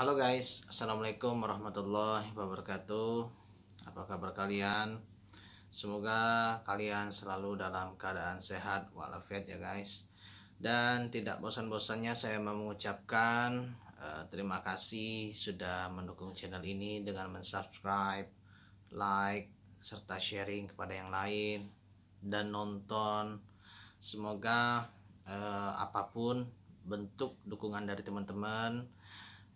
Halo guys, Assalamualaikum warahmatullahi wabarakatuh Apa kabar kalian? Semoga kalian selalu dalam keadaan sehat walafiat ya guys Dan tidak bosan-bosannya saya mau mengucapkan uh, Terima kasih sudah mendukung channel ini dengan mensubscribe, like, serta sharing kepada yang lain Dan nonton Semoga uh, apapun bentuk dukungan dari teman-teman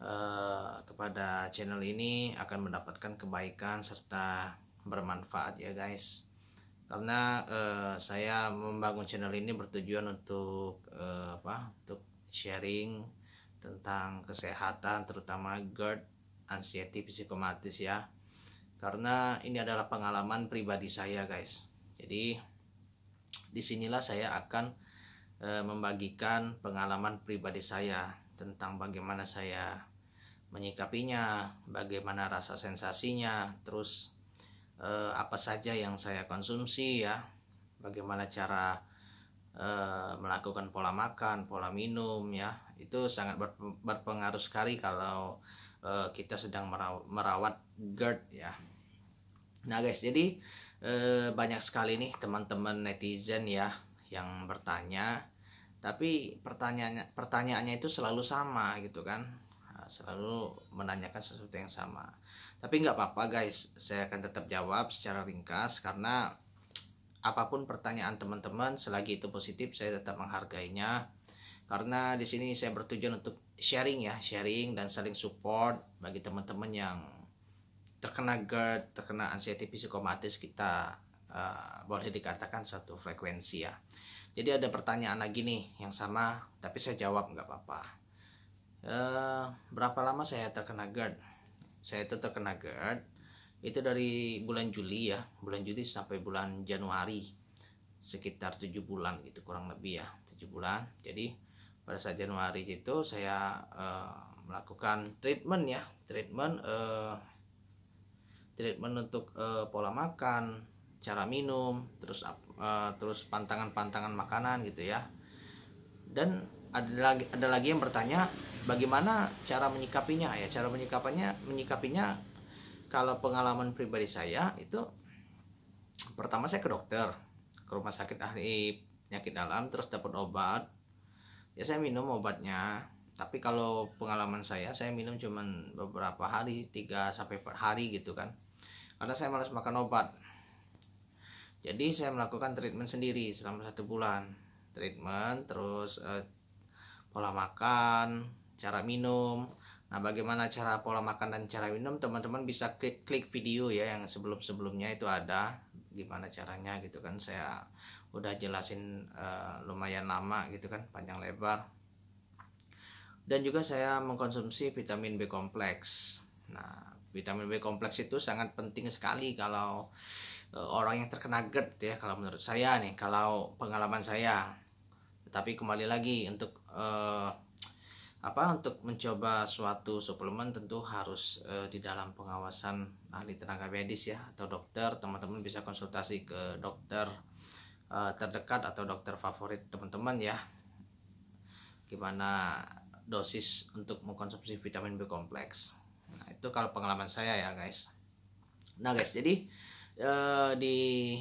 Eh, kepada channel ini akan mendapatkan kebaikan serta bermanfaat ya guys karena uh, saya membangun channel ini bertujuan untuk uh, apa untuk sharing tentang kesehatan terutama GERD anxiety psikomatis ya karena ini adalah pengalaman pribadi saya guys jadi disinilah saya akan uh, membagikan pengalaman pribadi saya tentang bagaimana saya menyikapinya, bagaimana rasa sensasinya, terus eh, apa saja yang saya konsumsi ya, bagaimana cara eh, melakukan pola makan, pola minum ya, itu sangat berpengaruh sekali kalau eh, kita sedang merawat GERD ya. Nah guys, jadi eh, banyak sekali nih teman-teman netizen ya yang bertanya tapi pertanyaannya pertanyaannya itu selalu sama gitu kan ah, selalu menanyakan sesuatu yang sama tapi nggak apa-apa guys saya akan tetap jawab secara ringkas karena apapun pertanyaan teman-teman selagi itu positif saya tetap menghargainya karena di sini saya bertujuan untuk sharing ya sharing dan saling support bagi teman-teman yang terkena GERD terkena anxiety psikomatis kita uh, boleh dikatakan satu frekuensi ya jadi ada pertanyaan lagi nih yang sama tapi saya jawab nggak apa-apa e, berapa lama saya terkena GERD saya itu terkena GERD itu dari bulan Juli ya bulan Juli sampai bulan Januari sekitar tujuh bulan gitu kurang lebih ya tujuh bulan jadi pada saat Januari itu saya e, melakukan treatment ya treatment e, treatment untuk e, pola makan cara minum terus uh, terus pantangan-pantangan makanan gitu ya dan ada lagi ada lagi yang bertanya bagaimana cara menyikapinya ya cara menyikapinya menyikapinya kalau pengalaman pribadi saya itu pertama saya ke dokter ke rumah sakit ahli penyakit dalam terus dapat obat ya saya minum obatnya tapi kalau pengalaman saya saya minum cuman beberapa hari 3 sampai 4 hari gitu kan karena saya malas makan obat jadi saya melakukan treatment sendiri selama satu bulan treatment terus eh, pola makan cara minum nah bagaimana cara pola makan dan cara minum teman-teman bisa klik klik video ya yang sebelum sebelumnya itu ada gimana caranya gitu kan saya udah jelasin eh, lumayan lama gitu kan panjang lebar dan juga saya mengkonsumsi vitamin B kompleks nah vitamin B kompleks itu sangat penting sekali kalau Eh, orang yang terkena GERD ya kalau menurut saya nih kalau pengalaman saya tapi kembali lagi untuk eh, apa untuk mencoba suatu suplemen tentu harus eh, di dalam pengawasan ahli tenaga medis ya atau dokter teman-teman bisa konsultasi ke dokter eh, terdekat atau dokter favorit teman-teman ya gimana dosis untuk mengkonsumsi vitamin B kompleks nah itu kalau pengalaman saya ya guys nah guys jadi Eh, di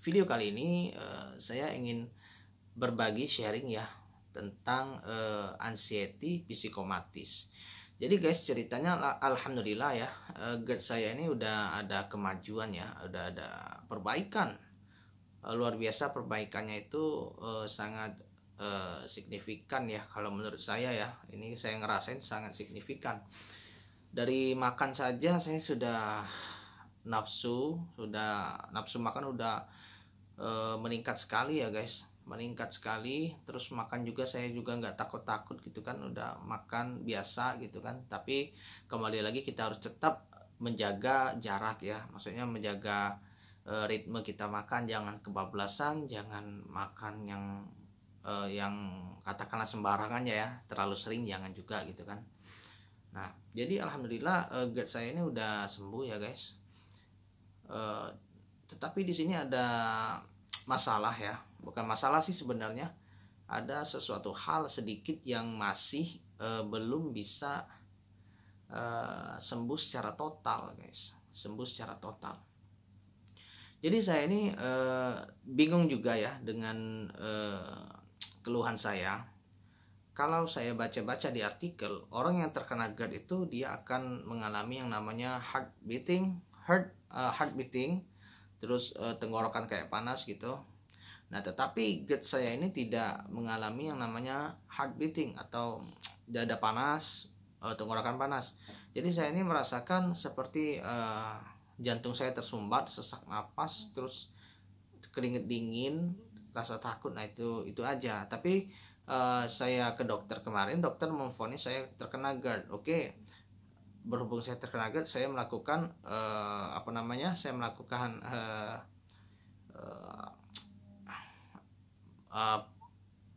video kali ini eh, saya ingin berbagi sharing ya tentang uh, anxiety psikomatis. Jadi guys ceritanya alhamdulillah ya uh, GERD saya ini udah ada kemajuan ya, udah ada perbaikan. luar biasa perbaikannya itu sangat signifikan ya kalau menurut saya ya. Ini saya ngerasain sangat signifikan. Dari makan saja saya sudah nafsu sudah nafsu makan udah e, meningkat sekali ya guys meningkat sekali terus makan juga saya juga nggak takut takut gitu kan udah makan biasa gitu kan tapi kembali lagi kita harus tetap menjaga jarak ya maksudnya menjaga e, ritme kita makan jangan kebablasan jangan makan yang e, yang katakanlah sembarangan ya, ya terlalu sering jangan juga gitu kan nah jadi alhamdulillah uh, grade saya ini udah sembuh ya guys Eh, tetapi di sini ada masalah ya, bukan masalah sih sebenarnya. Ada sesuatu hal sedikit yang masih uh, belum bisa uh, sembuh secara total, guys. Sembuh secara total. Jadi saya ini bingung juga ya dengan keluhan saya. Kalau saya baca-baca di artikel, orang yang terkena GERD itu dia akan mengalami yang namanya heart beating, heart uh, eh, heart beating, terus uh, tenggorokan kayak panas gitu. Nah, tetapi GERD saya ini tidak mengalami yang namanya heart beating atau dada panas, uh, tenggorokan panas. Jadi saya ini merasakan seperti uh, jantung saya tersumbat, sesak napas, terus keringet dingin, rasa takut. Nah, itu itu aja. Tapi uh, saya ke dokter kemarin, dokter memfonis saya terkena GERD. Oke. Okay berhubung saya terkena GERD saya melakukan uh, apa namanya saya melakukan uh, uh, uh,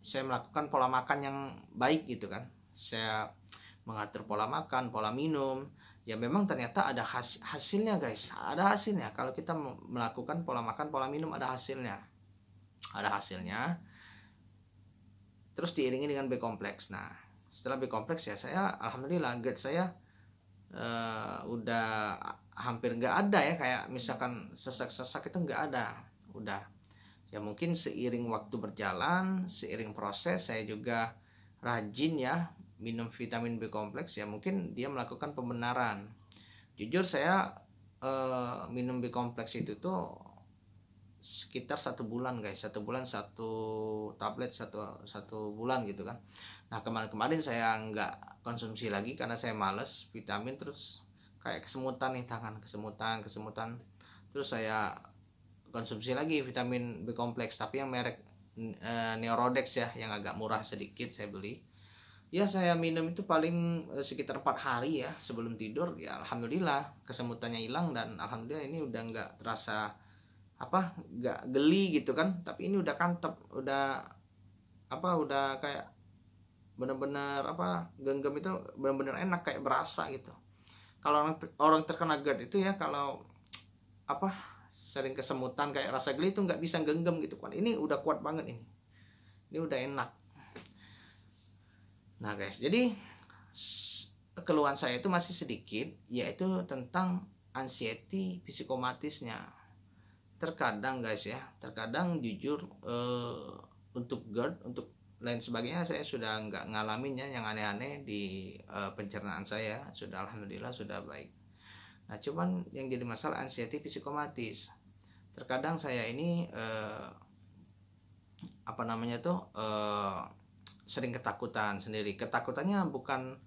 saya melakukan pola makan yang baik gitu kan saya mengatur pola makan pola minum ya memang ternyata ada has hasilnya guys ada hasilnya kalau kita melakukan pola makan pola minum ada hasilnya ada hasilnya terus diiringi dengan B kompleks nah setelah B kompleks ya saya alhamdulillah gerd saya uh, udah hampir nggak ada ya kayak misalkan sesak-sesak itu nggak ada udah ya mungkin seiring waktu berjalan seiring proses saya juga rajin ya minum vitamin B kompleks ya mungkin dia melakukan pembenaran jujur saya uh, minum B kompleks itu tuh sekitar satu bulan guys satu bulan satu tablet satu satu bulan gitu kan nah kemarin-kemarin saya nggak konsumsi lagi karena saya males vitamin terus kayak kesemutan nih tangan kesemutan kesemutan terus saya konsumsi lagi vitamin B kompleks tapi yang merek e, eh, Neurodex ya yang agak murah sedikit saya beli ya saya minum itu paling eh, sekitar empat hari ya sebelum tidur ya alhamdulillah kesemutannya hilang dan alhamdulillah ini udah nggak terasa apa nggak geli gitu kan tapi ini udah kantep udah apa udah kayak bener-bener apa genggam itu bener-bener enak kayak berasa gitu kalau orang terkena GERD itu ya kalau apa sering kesemutan kayak rasa geli itu nggak bisa genggam gitu kan ini udah kuat banget ini ini udah enak nah guys jadi keluhan saya itu masih sedikit yaitu tentang anxiety psikomatisnya terkadang guys ya terkadang jujur uh, untuk GERD untuk lain sebagainya saya sudah nggak ngalaminnya yang aneh-aneh di uh, pencernaan saya sudah alhamdulillah sudah baik nah cuman yang jadi masalah anxiety psikomatis terkadang saya ini uh, apa namanya tuh uh, sering ketakutan sendiri ketakutannya bukan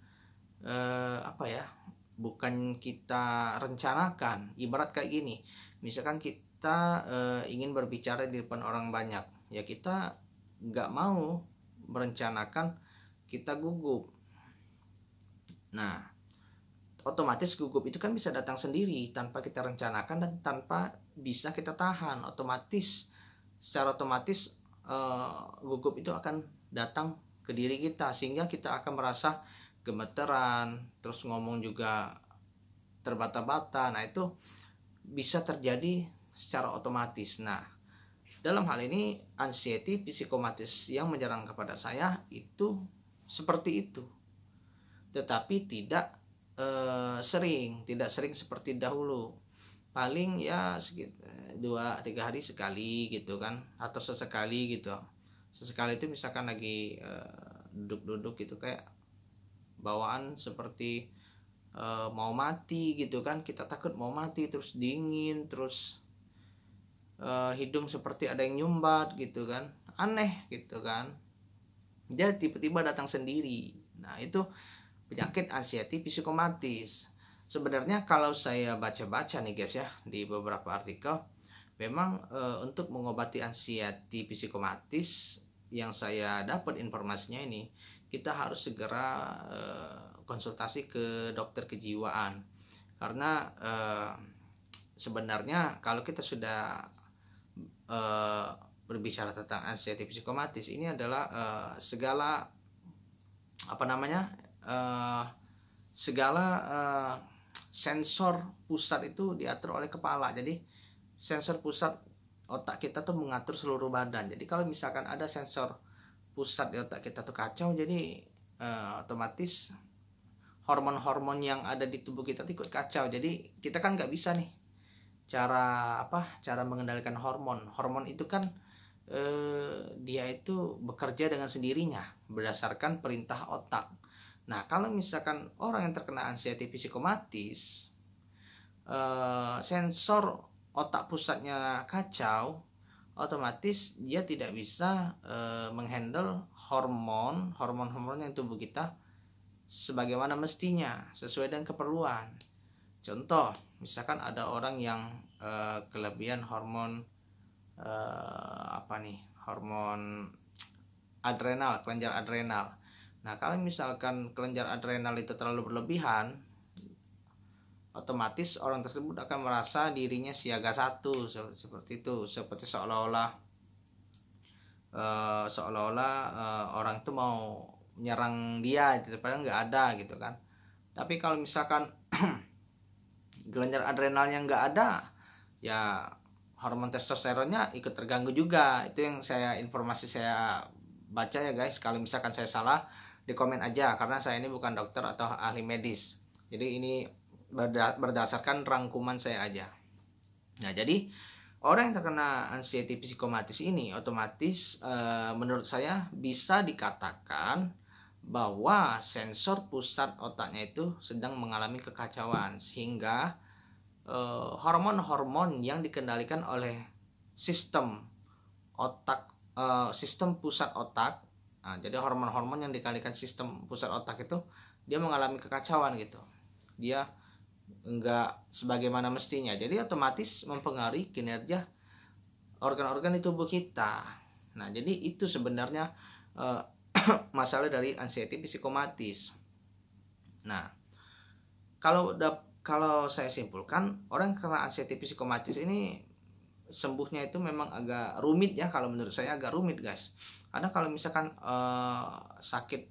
apa ya bukan kita rencanakan ibarat kayak gini misalkan kita kita uh, ingin berbicara di depan orang banyak ya kita nggak mau merencanakan kita gugup nah otomatis gugup itu kan bisa datang sendiri tanpa kita rencanakan dan tanpa bisa kita tahan otomatis secara otomatis uh, gugup itu akan datang ke diri kita sehingga kita akan merasa gemeteran terus ngomong juga terbata-bata nah itu bisa terjadi secara otomatis. Nah, dalam hal ini anxiety psikomatis yang menyerang kepada saya itu seperti itu. Tetapi tidak eh, sering, tidak sering seperti dahulu. Paling ya sekitar eh, dua tiga hari sekali gitu kan atau sesekali gitu. Sesekali itu misalkan lagi eh, duduk-duduk eh, gitu kayak bawaan seperti eh, mau mati gitu kan kita takut mau mati terus dingin terus uh, hidung seperti ada yang nyumbat gitu kan aneh gitu kan dia tiba-tiba datang sendiri nah itu penyakit asiatik psikomatis sebenarnya kalau saya baca-baca nih guys ya di beberapa artikel memang e, untuk mengobati ansieti psikomatis yang saya dapat informasinya ini kita harus segera e, konsultasi ke dokter kejiwaan karena e, sebenarnya kalau kita sudah Eh, berbicara tentang anxiety psikomatis ini adalah uh, segala apa namanya uh, segala uh, sensor pusat itu diatur oleh kepala jadi sensor pusat otak kita tuh mengatur seluruh badan jadi kalau misalkan ada sensor pusat di otak kita tuh kacau jadi uh, otomatis hormon-hormon yang ada di tubuh kita tuh ikut kacau jadi kita kan nggak bisa nih cara apa cara mengendalikan hormon hormon itu kan eh, dia itu bekerja dengan sendirinya berdasarkan perintah otak nah kalau misalkan orang yang terkena anxiety psikomatis eh, sensor otak pusatnya kacau otomatis dia tidak bisa e, menghandle hormon hormon-hormon yang tubuh kita sebagaimana mestinya sesuai dengan keperluan. Contoh, misalkan ada orang yang uh, kelebihan hormon uh, apa nih hormon adrenal kelenjar adrenal nah kalau misalkan kelenjar adrenal itu terlalu berlebihan otomatis orang tersebut akan merasa dirinya siaga satu seperti itu seperti seolah-olah uh, seolah-olah uh, orang itu mau menyerang dia itu padahal nggak ada gitu kan tapi kalau misalkan kelenjar adrenalnya nggak ada ya hormon testosteronnya ikut terganggu juga itu yang saya informasi saya baca ya guys kalau misalkan saya salah di komen aja karena saya ini bukan dokter atau ahli medis jadi ini berdasarkan rangkuman saya aja nah jadi orang yang terkena anxiety psikomatis ini otomatis e, menurut saya bisa dikatakan bahwa sensor pusat otaknya itu sedang mengalami kekacauan sehingga eh, hormon-hormon uh, yang dikendalikan oleh sistem otak uh, sistem pusat otak nah, jadi hormon-hormon yang dikendalikan sistem pusat otak itu dia mengalami kekacauan gitu dia enggak sebagaimana mestinya jadi otomatis mempengaruhi kinerja organ-organ di tubuh kita nah jadi itu sebenarnya eh, masalah dari anxiety psikomatis. Nah, kalau kalau saya simpulkan orang karena anxiety psikomatis ini sembuhnya itu memang agak rumit ya kalau menurut saya agak rumit guys. Karena kalau misalkan eh, sakit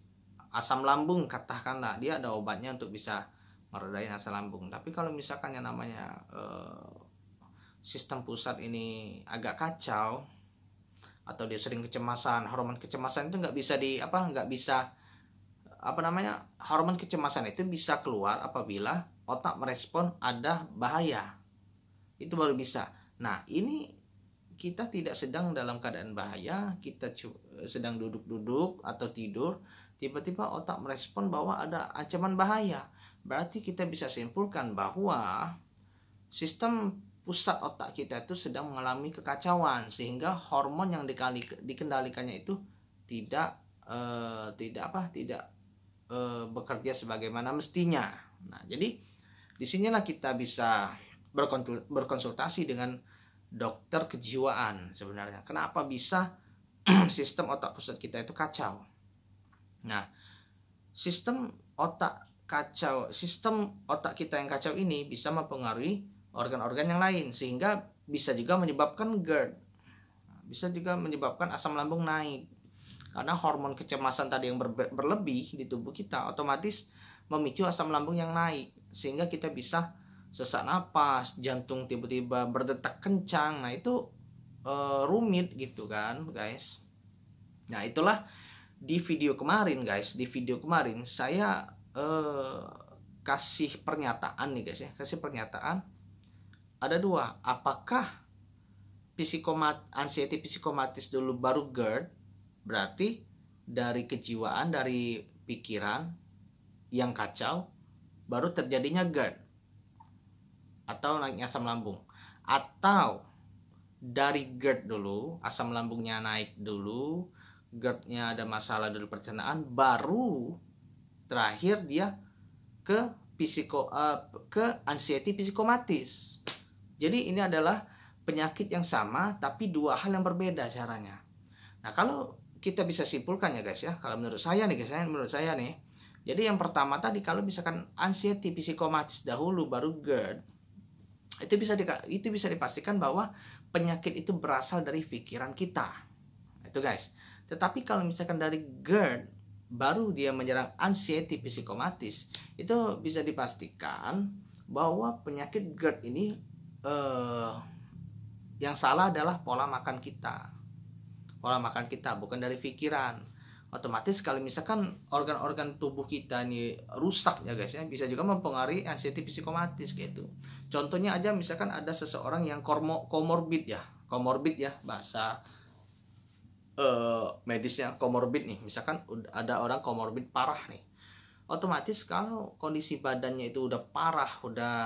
asam lambung katakanlah dia ada obatnya untuk bisa meredain asam lambung. Tapi kalau misalkan yang namanya eh, sistem pusat ini agak kacau, atau dia sering kecemasan hormon kecemasan itu nggak bisa di apa nggak bisa apa namanya hormon kecemasan itu bisa keluar apabila otak merespon ada bahaya itu baru bisa nah ini kita tidak sedang dalam keadaan bahaya kita eh, sedang duduk-duduk atau tidur tiba-tiba otak merespon bahwa ada ancaman bahaya berarti kita bisa simpulkan bahwa sistem pusat otak kita itu sedang mengalami kekacauan sehingga hormon yang dikali, dikendalikannya itu tidak eh, tidak apa tidak eh, bekerja sebagaimana mestinya. Nah, jadi sinilah kita bisa berkonsultasi dengan dokter kejiwaan sebenarnya. Kenapa bisa sistem otak pusat kita itu kacau? Nah, sistem otak kacau, sistem otak kita yang kacau ini bisa mempengaruhi organ-organ yang lain sehingga bisa juga menyebabkan GERD bisa juga menyebabkan asam lambung naik karena hormon kecemasan tadi yang ber berlebih di tubuh kita otomatis memicu asam lambung yang naik sehingga kita bisa sesak napas jantung tiba-tiba berdetak kencang nah itu e, rumit gitu kan guys nah itulah di video kemarin guys di video kemarin saya e, kasih pernyataan nih guys ya kasih pernyataan ada dua apakah psikomat anxiety psikomatis dulu baru GERD berarti dari kejiwaan dari pikiran yang kacau baru terjadinya GERD atau naiknya asam lambung atau dari GERD dulu asam lambungnya naik dulu GERD-nya ada masalah dulu perencanaan baru terakhir dia ke psiko uh, ke anxiety psikomatis jadi ini adalah penyakit yang sama tapi dua hal yang berbeda caranya. Nah, kalau kita bisa simpulkan ya guys ya, kalau menurut saya nih guys, ya, menurut saya nih. Jadi yang pertama tadi kalau misalkan anxiety psikomatis dahulu baru GERD, itu bisa di, itu bisa dipastikan bahwa penyakit itu berasal dari pikiran kita. Itu guys. Tetapi kalau misalkan dari GERD baru dia menyerang anxiety psikomatis, itu bisa dipastikan bahwa penyakit GERD ini eh, yang salah adalah pola makan kita pola makan kita bukan dari pikiran otomatis kalau misalkan organ-organ tubuh kita ini rusak ya guys ya bisa juga mempengaruhi anxiety psikomatis gitu contohnya aja misalkan ada seseorang yang kormo, komorbid ya komorbid ya bahasa eh, medisnya komorbid nih misalkan ada orang komorbid parah nih otomatis kalau kondisi badannya itu udah parah udah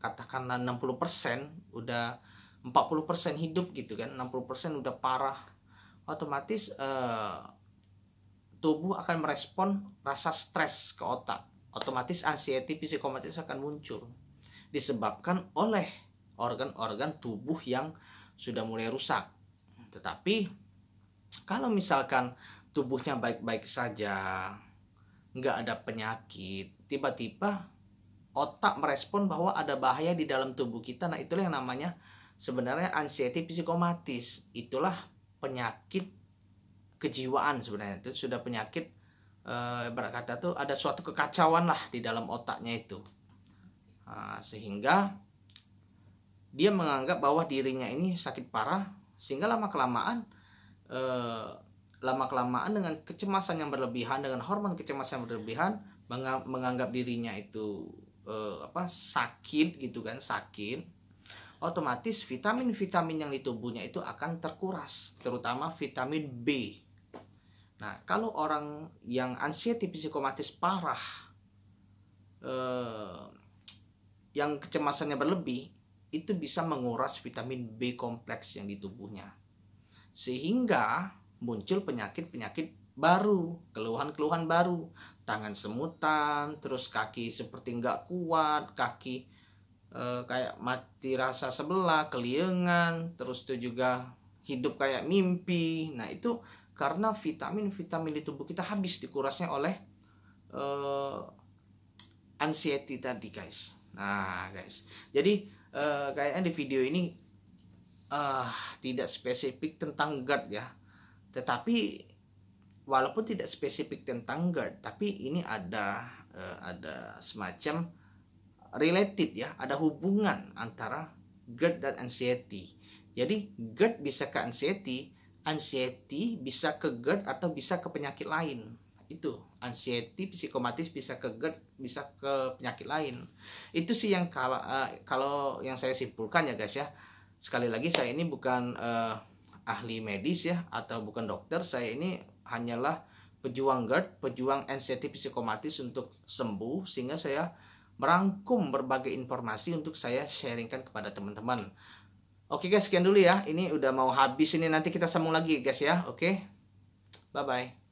katakanlah 60% udah 40% hidup gitu kan 60% udah parah otomatis eh, tubuh akan merespon rasa stres ke otak otomatis anxiety psikomatis akan muncul disebabkan oleh organ-organ tubuh yang sudah mulai rusak tetapi kalau misalkan tubuhnya baik-baik saja nggak ada penyakit tiba-tiba otak merespon bahwa ada bahaya di dalam tubuh kita. Nah, itulah yang namanya sebenarnya anxiety psikomatis. Itulah penyakit kejiwaan sebenarnya itu sudah penyakit e, eh, berkata tuh ada suatu kekacauan lah di dalam otaknya itu. Nah, sehingga dia menganggap bahwa dirinya ini sakit parah sehingga lama kelamaan e, eh, lama kelamaan dengan kecemasan yang berlebihan dengan hormon kecemasan yang berlebihan menganggap dirinya itu uh, apa sakit gitu kan sakit otomatis vitamin-vitamin yang di tubuhnya itu akan terkuras terutama vitamin B nah kalau orang yang anxiety psikomatis parah uh, yang kecemasannya berlebih itu bisa menguras vitamin B kompleks yang di tubuhnya sehingga muncul penyakit-penyakit baru, keluhan-keluhan baru, tangan semutan, terus kaki seperti nggak kuat, kaki e, kayak mati rasa sebelah, keliengan, terus itu juga hidup kayak mimpi. Nah itu karena vitamin-vitamin di tubuh kita habis dikurasnya oleh e, anxiety tadi guys. Nah guys, jadi e, kayaknya di video ini uh, tidak spesifik tentang GERD ya, tetapi walaupun tidak spesifik tentang GERD tapi ini ada uh, ada semacam related ya ada hubungan antara GERD dan anxiety jadi GERD bisa ke anxiety anxiety bisa ke GERD atau bisa ke penyakit lain itu anxiety psikomatis bisa ke GERD bisa ke penyakit lain itu sih yang kalau uh, kalau yang saya simpulkan ya guys ya sekali lagi saya ini bukan uh, ahli medis ya atau bukan dokter saya ini hanyalah pejuang GERD, pejuang anxiety psikomatis untuk sembuh sehingga saya merangkum berbagai informasi untuk saya sharingkan kepada teman-teman. Oke guys, sekian dulu ya. Ini udah mau habis ini nanti kita sambung lagi guys ya. Oke. Bye bye.